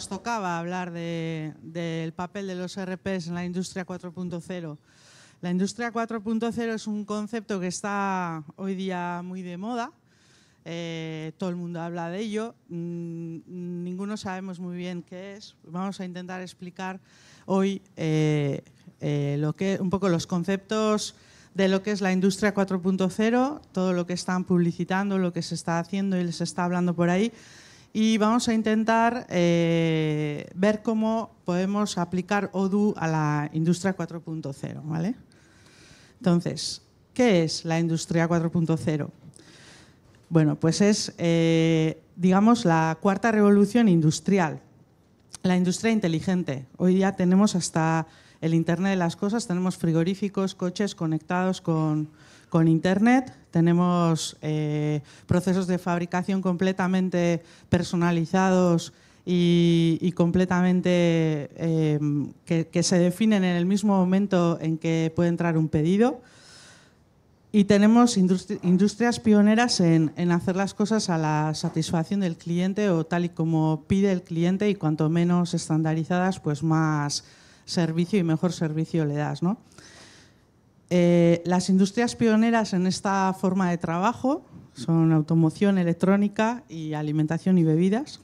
nos tocaba hablar del papel de los RPs en la industria 4.0. La industria 4.0 es un concepto que está hoy día muy de moda. Eh, todo el mundo habla de ello, mm, ninguno sabemos muy bien qué es. Vamos a intentar explicar hoy eh, eh, lo que, un poco los conceptos de lo que es la industria 4.0, todo lo que están publicitando, lo que se está haciendo y les está hablando por ahí y vamos a intentar eh, ver cómo podemos aplicar ODU a la industria 4.0. ¿vale? Entonces, ¿qué es la industria 4.0? Bueno, pues es, eh, digamos, la cuarta revolución industrial, la industria inteligente. Hoy día tenemos hasta el Internet de las cosas, tenemos frigoríficos, coches conectados con, con Internet, tenemos eh, procesos de fabricación completamente personalizados y, completamente eh, que, se definen en el mismo momento en que puede entrar un pedido. Y tenemos industrias pioneras en, en, hacer las cosas a la satisfacción del cliente o tal y como pide el cliente y cuanto menos estandarizadas, pues más, servicio y mejor servicio le das. ¿no? Eh, las industrias pioneras en esta forma de trabajo son automoción, electrónica y alimentación y bebidas.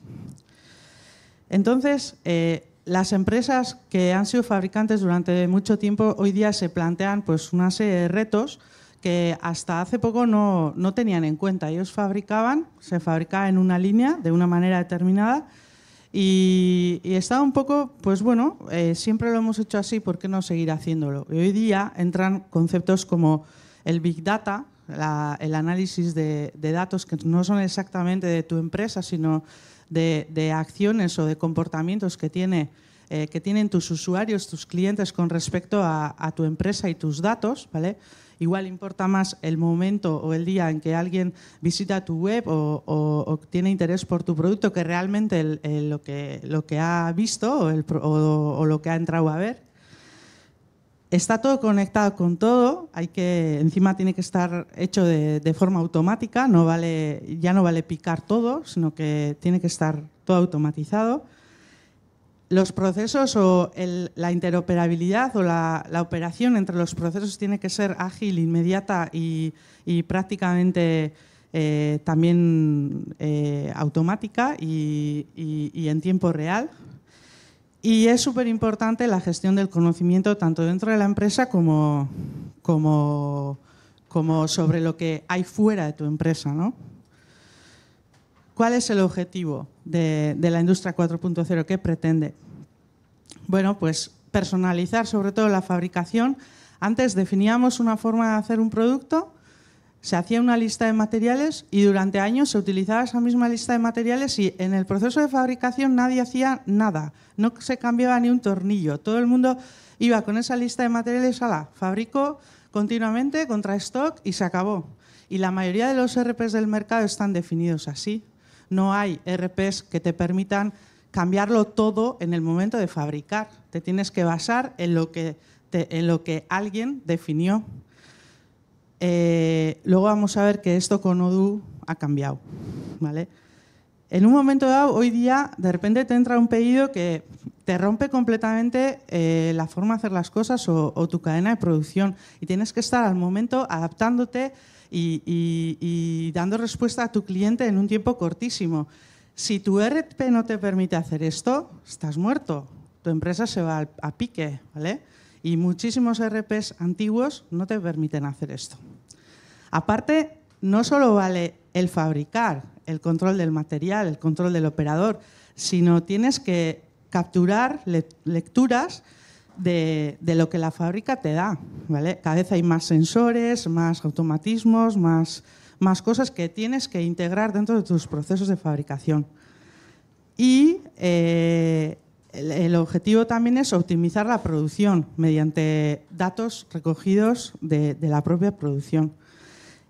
Entonces, eh, las empresas que han sido fabricantes durante mucho tiempo hoy día se plantean pues, una serie de retos que hasta hace poco no, no tenían en cuenta. Ellos fabricaban, se fabricaba en una línea de una manera determinada y, y está un poco, pues bueno, eh, siempre lo hemos hecho así, ¿por qué no seguir haciéndolo? Y hoy día entran conceptos como el Big Data, el análisis de, datos que no son exactamente de tu empresa, sino de, acciones o de comportamientos que, tiene, eh, que tienen tus usuarios, tus clientes con respecto a, a tu empresa y tus datos, ¿vale? Igual importa más el momento o el día en que alguien visita tu web o, tiene interés por tu producto que realmente lo, que, lo que ha visto o, lo que ha entrado a ver está todo conectado con todo, hay que, encima tiene que estar hecho de, forma automática, vale, ya no vale picar todo, sino que tiene que estar todo automatizado los procesos o la interoperabilidad o la, operación entre los procesos tiene que ser ágil, inmediata y, prácticamente eh, también eh, automática y, en tiempo real. Y es súper importante la gestión del conocimiento tanto dentro de la empresa como, como sobre lo que hay fuera de tu empresa, ¿no? ¿Cuál es el objetivo de, la industria 4.0? ¿Qué pretende? Bueno, pues personalizar sobre todo la fabricación. Antes definíamos una forma de hacer un producto, se hacía una lista de materiales y durante años se utilizaba esa misma lista de materiales y en el proceso de fabricación nadie hacía nada, no se cambiaba ni un tornillo. Todo el mundo iba con esa lista de materiales a la fabrico continuamente contra stock y se acabó. Y la mayoría de los RPs del mercado están definidos así, no hay e RPs que te permitan cambiarlo todo en el momento de fabricar. Te tienes que basar en lo que, en lo que alguien definió. Eh, luego vamos a ver que esto con Odoo ha cambiado. ¿vale? En un momento dado, hoy día, de repente te entra un pedido que te rompe completamente eh, la forma de hacer las cosas o, tu cadena de producción y tienes que estar al momento adaptándote y, dando respuesta a tu cliente en un tiempo cortísimo. Si tu e RP no te permite hacer esto, estás muerto. Tu empresa se va a pique, ¿vale? Y muchísimos e RP antiguos no te permiten hacer esto. Aparte, no solo vale el fabricar, el control del material, el control del operador, sino tienes que capturar lecturas de, lo que la fábrica te da. ¿vale? Cada vez hay más sensores, más automatismos, más, cosas que tienes que integrar dentro de tus procesos de fabricación. Y eh, el, objetivo también es optimizar la producción mediante datos recogidos de la propia producción.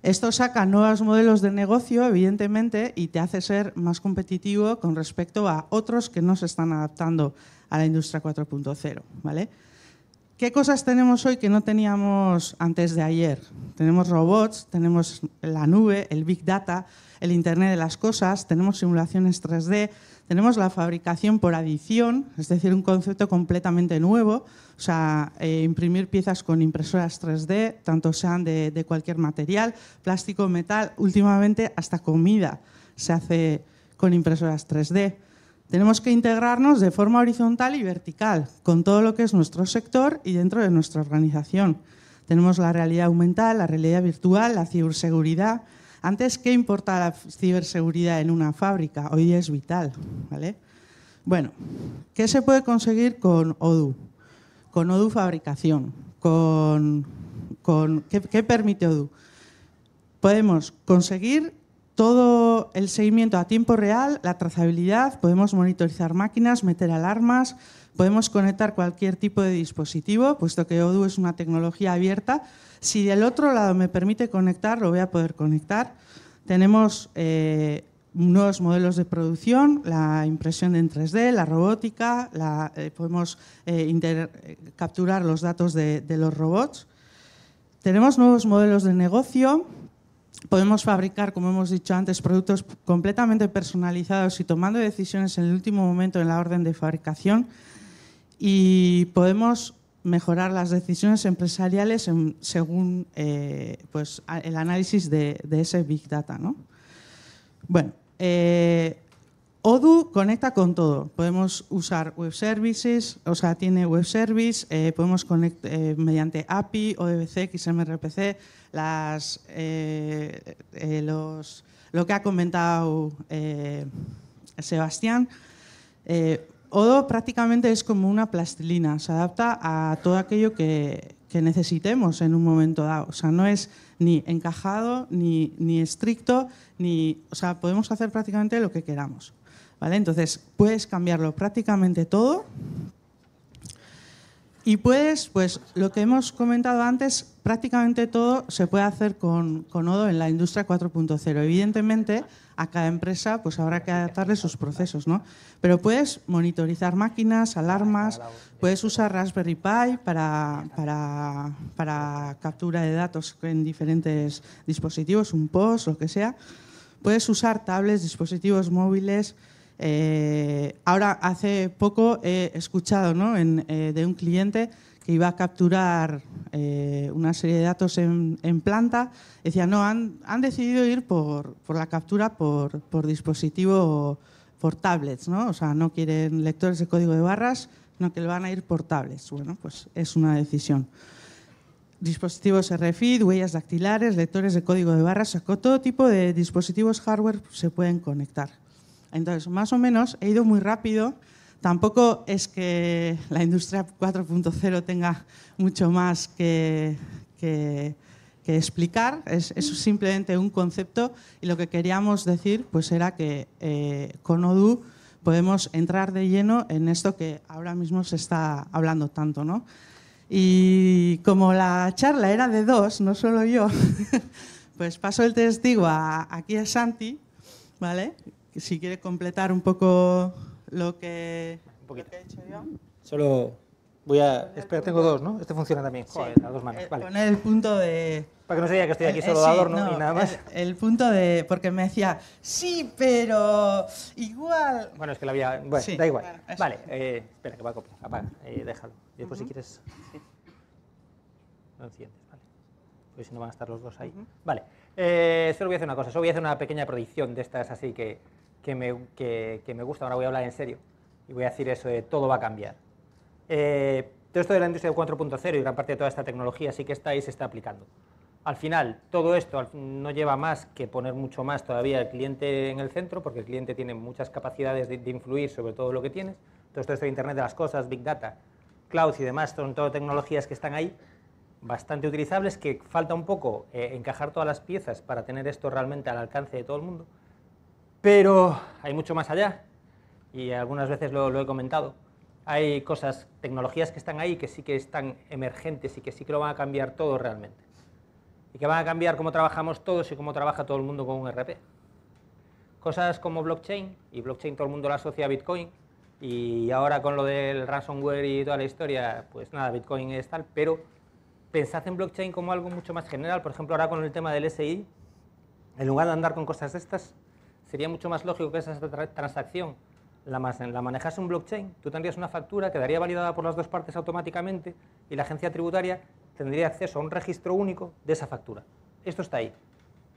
Esto saca nuevos modelos de negocio, evidentemente, y te hace ser más competitivo con respecto a otros que no se están adaptando a la industria 4.0. ¿vale? ¿Qué cosas tenemos hoy que no teníamos antes de ayer? Tenemos robots, tenemos la nube, el big data, el Internet de las cosas, tenemos simulaciones 3D, tenemos la fabricación por adición, es decir, un concepto completamente nuevo, o sea, eh, imprimir piezas con impresoras 3D, tanto sean de, de, cualquier material, plástico, metal, últimamente hasta comida se hace con impresoras 3D. Tenemos que integrarnos de forma horizontal y vertical con todo lo que es nuestro sector y dentro de nuestra organización. Tenemos la realidad aumentada, la realidad virtual, la ciberseguridad, antes, ¿qué importa la ciberseguridad en una fábrica? Hoy es vital, ¿vale? Bueno, ¿qué se puede conseguir con ODU? Con ODU fabricación, con, con ¿qué, ¿qué permite ODU? Podemos conseguir todo el seguimiento a tiempo real, la trazabilidad, podemos monitorizar máquinas, meter alarmas, Podemos conectar cualquier tipo de dispositivo, puesto que Odu es una tecnología abierta. Si del otro lado me permite conectar, lo voy a poder conectar. Tenemos eh, nuevos modelos de producción, la impresión en 3D, la robótica, eh, podemos eh, capturar los datos de, de los robots. Tenemos nuevos modelos de negocio, podemos fabricar, como hemos dicho antes, productos completamente personalizados y tomando decisiones en el último momento en la orden de fabricación y podemos mejorar las decisiones empresariales según eh, pues, el análisis de, ese Big Data. ¿no? Bueno, eh, conecta con todo. Podemos usar web services, o sea, tiene web service, eh, podemos conectar eh, mediante API, ODBC, XMRPC, las, los, lo que ha comentado Sebastián. Odo prácticamente es como una plastilina, se adapta a todo aquello que, necesitemos en un momento dado. O sea, no es ni encajado, ni, ni, estricto, ni. O sea, podemos hacer prácticamente lo que queramos. ¿Vale? Entonces, puedes cambiarlo prácticamente todo y puedes, pues lo que hemos comentado antes, prácticamente todo se puede hacer con, Odo en la industria 4.0. Evidentemente, a cada empresa pues habrá que adaptarle sus procesos, ¿no? Pero puedes monitorizar máquinas, alarmas, puedes usar Raspberry Pi para, para, para captura de datos en diferentes dispositivos, un POS, lo que sea. Puedes usar tablets, dispositivos móviles, eh, ahora, hace poco he escuchado eh, de un cliente que iba a capturar eh, una serie de datos en, planta. Decía, no, han, decidido ir por, la captura por, dispositivo, por tablets, O sea, no quieren lectores de código de barras, sino que le van a ir por tablets. Bueno, pues es una decisión. Dispositivos RFID, huellas dactilares, lectores de código de barras, todo tipo de dispositivos hardware se pueden conectar. Entonces, más o menos he ido muy rápido. Tampoco es que la industria 4.0 tenga mucho más que, explicar, es, simplemente un concepto y lo que queríamos decir pues era que eh, con ODU podemos entrar de lleno en esto que ahora mismo se está hablando tanto. ¿no? Y como la charla era de dos, no solo yo, pues paso el testigo a, aquí a Santi, ¿vale? si quieres completar un poco lo que, un he hecho yo. Solo voy a... Espera, tengo dos, ¿no? Este funciona también. Sí. a dos manos. Eh, vale. Poner el punto de... Para que no se diga que estoy aquí eh, solo eh, de adorno no, y nada más. El, punto de... Porque me decía, sí, pero igual... Bueno, es que la había... Bueno, da igual. vale, eh, espera, que va a copiar. Apaga, ah, eh, déjalo. Y después si quieres... No enciendes, vale. Pues si no van a estar los dos ahí. Vale. solo voy a hacer una cosa, solo voy a hacer una pequeña predicción de estas así que que me, gusta, ahora voy a hablar en serio, y voy a decir eso de todo va a cambiar. Eh, todo esto de la industria 4.0 y gran parte de toda esta tecnología sí que está ahí, se está aplicando. Al final, todo esto no lleva más que poner mucho más todavía al cliente en el centro, porque el cliente tiene muchas capacidades de, influir sobre todo lo que tienes. Todo esto de Internet de las Cosas, Big Data, Cloud y demás, son todo tecnologías que están ahí, bastante utilizables, que falta un poco eh, encajar todas las piezas para tener esto realmente al alcance de todo el mundo. Pero hay mucho más allá y algunas veces lo, he comentado. Hay cosas, tecnologías que están ahí que sí que están emergentes y que sí que lo van a cambiar todo realmente. Y que van a cambiar cómo trabajamos todos y cómo trabaja todo el mundo con un RP. Cosas como blockchain, y blockchain todo el mundo la asocia a Bitcoin, y ahora con lo del ransomware y toda la historia, pues nada, Bitcoin es tal, pero pensad en blockchain como algo mucho más general. Por ejemplo, ahora con el tema del SI, en lugar de andar con cosas de estas, sería mucho más lógico que esa transacción la, la manejase un blockchain. Tú tendrías una factura, quedaría validada por las dos partes automáticamente y la agencia tributaria tendría acceso a un registro único de esa factura. Esto está ahí.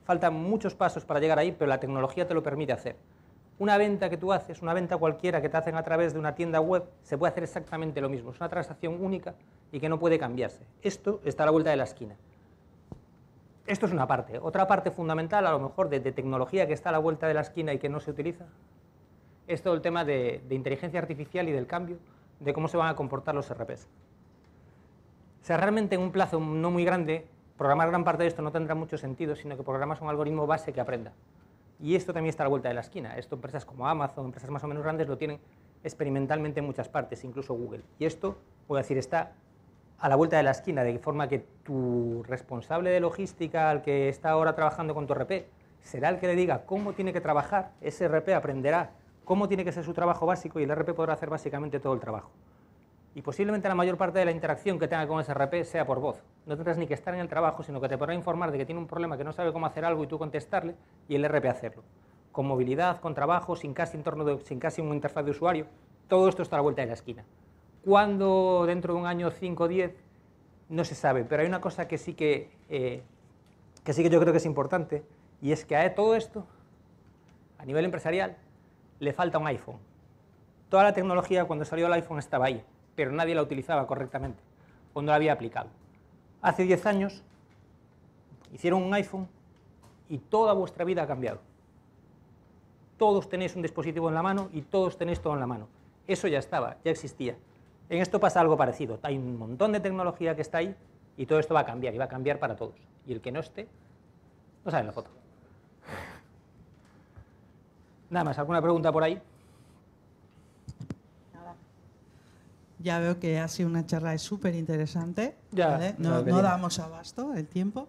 Faltan muchos pasos para llegar ahí, pero la tecnología te lo permite hacer. Una venta que tú haces, una venta cualquiera que te hacen a través de una tienda web, se puede hacer exactamente lo mismo. Es una transacción única y que no puede cambiarse. Esto está a la vuelta de la esquina. Esto es una parte. Otra parte fundamental, a lo mejor, de, tecnología que está a la vuelta de la esquina y que no se utiliza, es todo el tema de, inteligencia artificial y del cambio, de cómo se van a comportar los RPs. O sea, realmente en un plazo no muy grande, programar gran parte de esto no tendrá mucho sentido, sino que programas un algoritmo base que aprenda. Y esto también está a la vuelta de la esquina. Esto empresas como Amazon, empresas más o menos grandes, lo tienen experimentalmente en muchas partes, incluso Google. Y esto, voy a decir, está a la vuelta de la esquina, de forma que tu responsable de logística, al que está ahora trabajando con tu RP, será el que le diga cómo tiene que trabajar, ese RP aprenderá cómo tiene que ser su trabajo básico y el RP podrá hacer básicamente todo el trabajo. Y posiblemente la mayor parte de la interacción que tenga con ese RP sea por voz. No tendrás ni que estar en el trabajo, sino que te podrá informar de que tiene un problema, que no sabe cómo hacer algo y tú contestarle y el RP hacerlo. Con movilidad, con trabajo, sin casi, entorno sin casi una interfaz de usuario, todo esto está a la vuelta de la esquina cuándo dentro de un año 5 o 10 no se sabe, pero hay una cosa que sí eh, que, sí que yo creo que es importante y es que a todo esto, a nivel empresarial, le falta un iPhone. Toda la tecnología cuando salió el iPhone estaba ahí, pero nadie la utilizaba correctamente o no la había aplicado. Hace 10 años hicieron un iPhone y toda vuestra vida ha cambiado. Todos tenéis un dispositivo en la mano y todos tenéis todo en la mano. Eso ya estaba, ya existía. En esto pasa algo parecido. Hay un montón de tecnología que está ahí y todo esto va a cambiar y va a cambiar para todos. Y el que no esté, no sabe en la foto. Nada más, ¿alguna pregunta por ahí? Ya veo que ha sido una charla súper interesante. no, damos abasto el tiempo.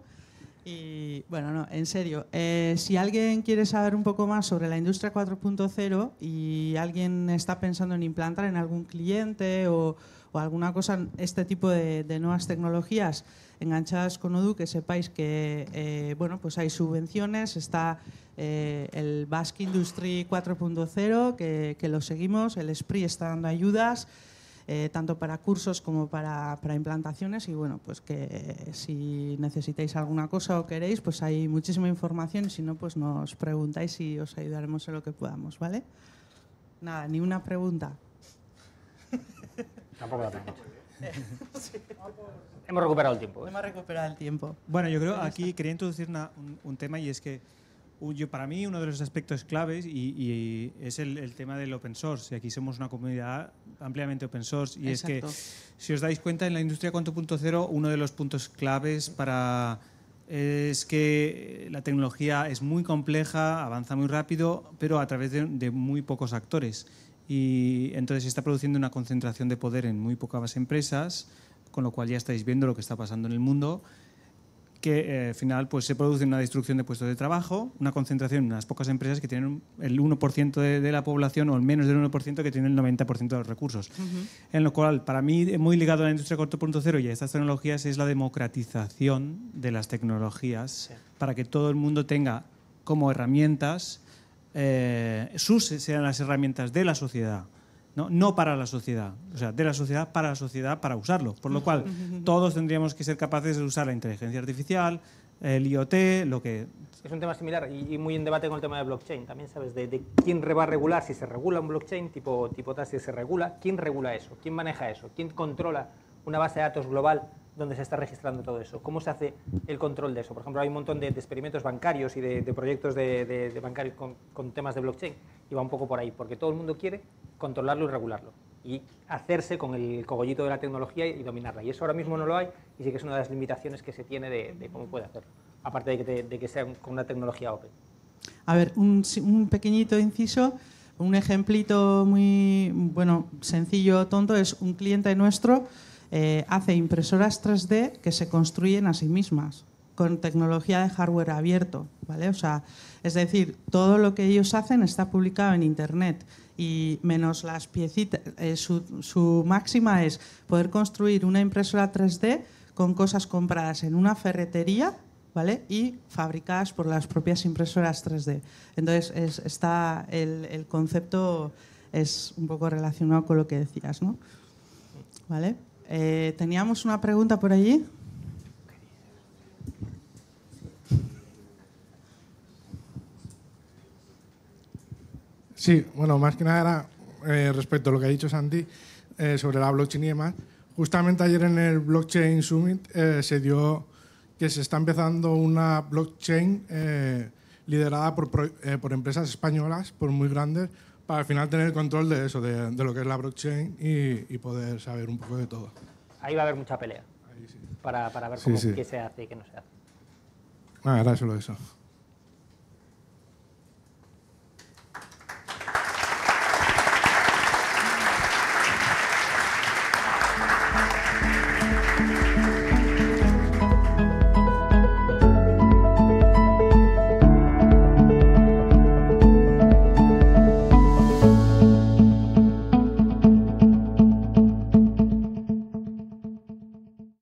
Y bueno, no, en serio, eh, si alguien quiere saber un poco más sobre la industria 4.0 y alguien está pensando en implantar en algún cliente o, alguna cosa, este tipo de, nuevas tecnologías enganchadas con Odu, que sepáis que eh, bueno, pues hay subvenciones, está eh, el Basque Industry 4.0, que, que lo seguimos, el SPRI está dando ayudas. Eh, tanto para cursos como para, para, implantaciones y bueno, pues que eh, si necesitáis alguna cosa o queréis, pues hay muchísima información y si no, pues nos preguntáis y os ayudaremos en lo que podamos, ¿vale? Nada, ni una pregunta. Tampoco la tengo. Hemos recuperado el tiempo. ¿eh? Hemos recuperado el tiempo. Bueno, yo creo aquí quería introducir un tema y es que para mí uno de los aspectos claves y, es el, tema del open source. Y aquí somos una comunidad ampliamente open source. Y es que, si os dais cuenta, en la industria 4.0 uno de los puntos claves para es que la tecnología es muy compleja, avanza muy rápido, pero a través de, muy pocos actores. Y entonces se está produciendo una concentración de poder en muy pocas empresas, con lo cual ya estáis viendo lo que está pasando en el mundo que eh, final pues, se produce una destrucción de puestos de trabajo, una concentración en unas pocas empresas que tienen el 1% de, la población o el menos del 1% que tienen el 90% de los recursos. En lo cual, para mí, es muy ligado a la industria 4.0 y a estas tecnologías es la democratización de las tecnologías para que todo el mundo tenga como herramientas, eh, sus sean las herramientas de la sociedad ¿no? para la sociedad, o sea, de la sociedad para la sociedad para usarlo. Por lo cual, todos tendríamos que ser capaces de usar la inteligencia artificial, el IoT, lo que... Es un tema similar y, muy en debate con el tema de blockchain. También sabes de, quién va a regular, si se regula un blockchain, tipo, tipo tal, si se regula, quién regula eso, quién maneja eso, quién controla una base de datos global donde se está registrando todo eso. ¿Cómo se hace el control de eso? Por ejemplo, hay un montón de, experimentos bancarios y de, proyectos de, bancarios con, temas de blockchain y va un poco por ahí, porque todo el mundo quiere controlarlo y regularlo y hacerse con el cogollito de la tecnología y dominarla. Y eso ahora mismo no lo hay y sí que es una de las limitaciones que se tiene de, cómo puede hacerlo, aparte de que, sea con una tecnología open. A ver, un, pequeñito inciso, un ejemplito muy, bueno, sencillo, tonto, es un cliente nuestro eh, hace impresoras 3D que se construyen a sí mismas con tecnología de hardware abierto, ¿vale? O sea, es decir, todo lo que ellos hacen está publicado en Internet y menos las piecitas, eh, su, máxima es poder construir una impresora 3D con cosas compradas en una ferretería ¿vale? y fabricadas por las propias impresoras 3D. Entonces, está el, concepto es un poco relacionado con lo que decías. ¿no? ¿Vale? Eh, Teníamos una pregunta por allí. Sí, bueno, más que nada era eh, respecto a lo que ha dicho Sandy eh, sobre la blockchain y demás. Justamente ayer en el Blockchain Summit eh, se dio que se está empezando una blockchain liderada por, por, empresas españolas, por muy grandes, para al final tener control de eso, de, lo que es la blockchain y, poder saber un poco de todo. Ahí va a haber mucha pelea para, ver cómo, qué se hace y qué no se hace. Ah, era solo eso.